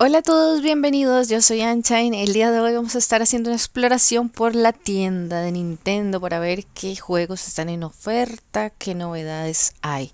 Hola a todos, bienvenidos. Yo soy Anchain. El día de hoy vamos a estar haciendo una exploración por la tienda de Nintendo para ver qué juegos están en oferta, qué novedades hay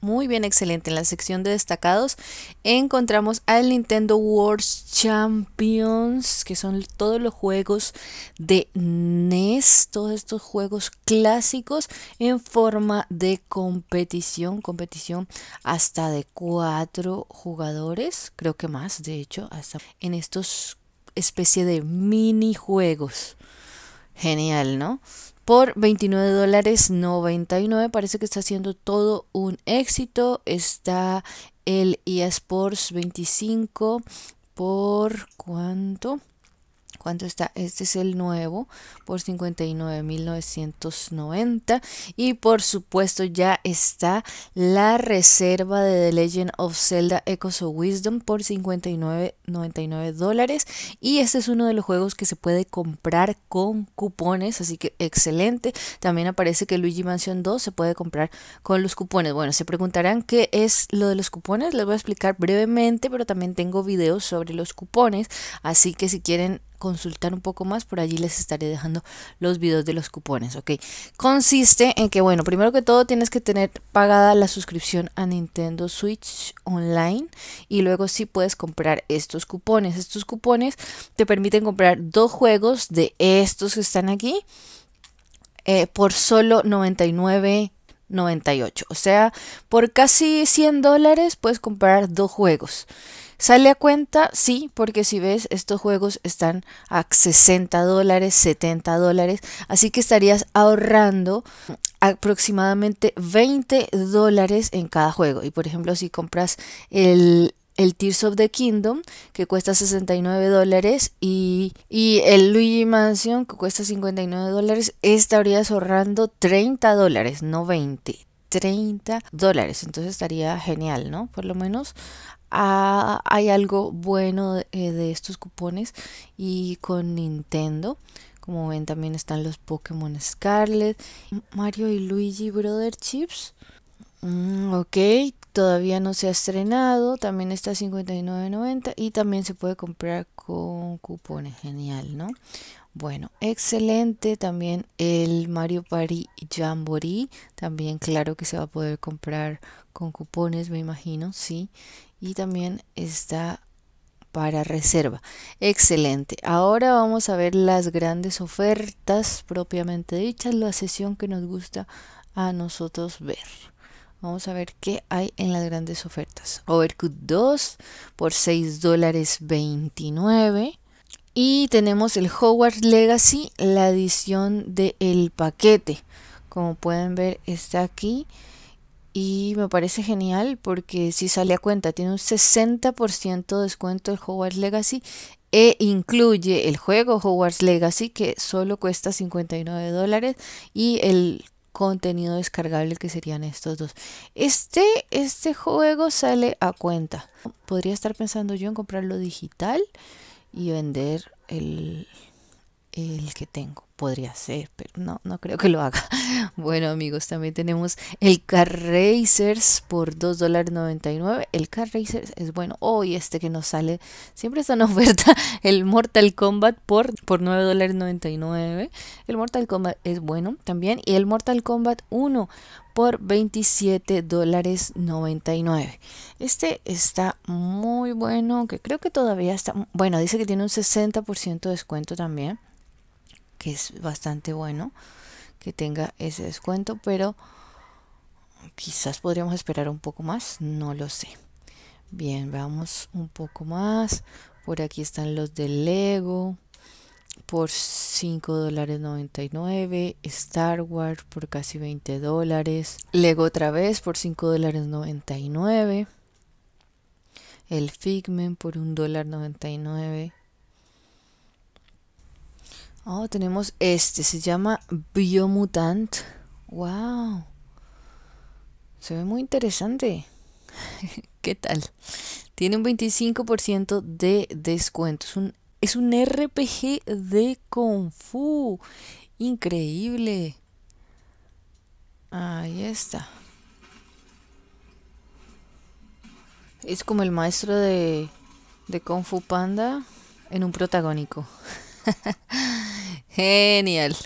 muy bien excelente. En la sección de destacados encontramos al Nintendo World Champions, que son todos los juegos de NES, todos estos juegos clásicos en forma de competición, competición hasta de cuatro jugadores, creo que más, de hecho, hasta en estos especie de minijuegos. Genial, ¿no? por $29.99, Parece que está siendo todo un éxito. Está el eSports 25 por cuánto? ¿Cuánto está? Este es el nuevo por 59.990. Y por supuesto ya está la reserva de The Legend of Zelda Echoes of Wisdom por 59.99 dólares. Y este es uno de los juegos que se puede comprar con cupones, así que excelente. También aparece que Luigi Mansion 2 se puede comprar con los cupones. Bueno, se preguntarán qué es lo de los cupones, les voy a explicar brevemente, pero también tengo videos sobre los cupones, así que si quieren consultar un poco más, por allí les estaré dejando los videos de los cupones, ¿ok? Consiste en que, bueno, primero que todo tienes que tener pagada la suscripción a Nintendo Switch Online y luego si puedes comprar estos cupones. Estos cupones te permiten comprar dos juegos de estos que están aquí eh, por solo 99 98, o sea, por casi 100 dólares puedes comprar dos juegos. ¿Sale a cuenta? Sí, porque si ves, estos juegos están a 60 dólares, 70 dólares, así que estarías ahorrando aproximadamente 20 dólares en cada juego. Y por ejemplo, si compras el, Tears of the Kingdom, que cuesta 69 dólares, y, y, el Luigi Mansion, que cuesta 59 dólares, estarías ahorrando 30 dólares, no 20. 30 dólares, entonces estaría genial, ¿no? Por lo menos Ah, hay algo bueno eh, de, estos cupones y con Nintendo. Como ven también están los Pokémon Scarlet, Mario y Luigi Brother Chips. Mm, ok, Todavía no se ha estrenado, también está a 59.90 y también se puede comprar con cupones, genial, ¿no? Bueno, excelente. También el Mario Party Jamboree. También, claro que se va a poder comprar con cupones, me imagino, sí. Y también está para reserva. Excelente. Ahora vamos a ver las grandes ofertas propiamente dichas, la sesión que nos gusta a nosotros ver. Vamos a ver qué hay en las grandes ofertas. Overcooked 2 por 6 dólares 29. Y tenemos el Hogwarts Legacy, la edición del paquete. Como pueden ver, está aquí. Y me parece genial porque si sale a cuenta, tiene un 60% de descuento el Hogwarts Legacy e incluye el juego Hogwarts Legacy que solo cuesta 59 dólares y el contenido descargable que serían estos dos. Este, este juego sale a cuenta. Podría estar pensando yo en comprarlo digital y vender el, el que tengo. Podría ser, pero no, no creo que lo haga. Bueno, amigos, también tenemos el Car Racers por $2.99 El Car Racers es bueno. Hoy este que nos sale, siempre está en oferta. El Mortal Kombat por, por El Mortal Kombat es bueno también. Y el Mortal Kombat 1 por $27.99 Este está muy bueno, que creo que todavía está... Bueno, dice que tiene un 60% de descuento también es bastante bueno que tenga ese descuento, pero quizás podríamos esperar un poco más, no lo sé. Bien, vamos un poco más. Por aquí están los de Lego por $5.99. Star Wars por casi 20 dólares, Lego otra vez por $5.99. el Figment por $1.99. dólar Oh, tenemos este, se llama Biomutant. ¡Wow! Se ve muy interesante. ¿Qué tal? Tiene un 25% de descuento. Es un, es un RPG de Kung Fu. Increíble. Ahí está. Es como el maestro de, de Kung Fu Panda en un protagónico. Genial.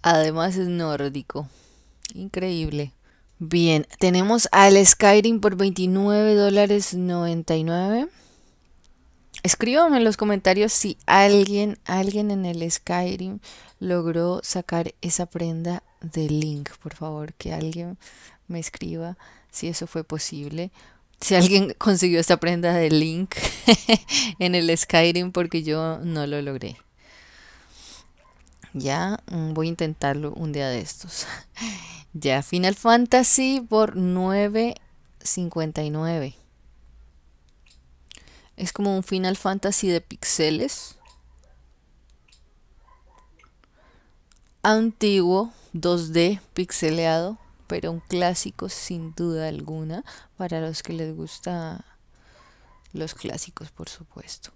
Además es nórdico. Increíble. Bien, tenemos al Skyrim por $29.99, dólares Escríbame en los comentarios si alguien, alguien en el Skyrim logró sacar esa prenda de Link. Por favor, que alguien me escriba si eso fue posible si alguien consiguió esta prenda de Link en el Skyrim, porque yo no lo logré. Ya mm, voy a intentarlo un día de estos. ya, Final Fantasy por 9.59. Es como un Final Fantasy de pixeles. Antiguo, 2D, pixeleado pero un clásico sin duda alguna para los que les gusta los clásicos, por supuesto.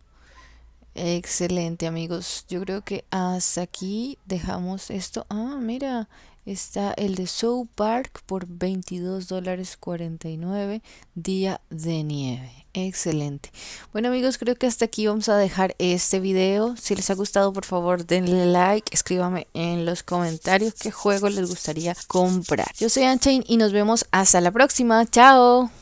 Excelente amigos, yo creo que hasta aquí dejamos esto. Ah, mira, Está el de South Park por $22.49. dólares día de nieve. Excelente. Bueno amigos, creo que hasta aquí vamos a dejar este video. Si les ha gustado, por favor denle like, escríbame en los comentarios qué juego les gustaría comprar. Yo soy Anchain y nos vemos hasta la próxima. Chao.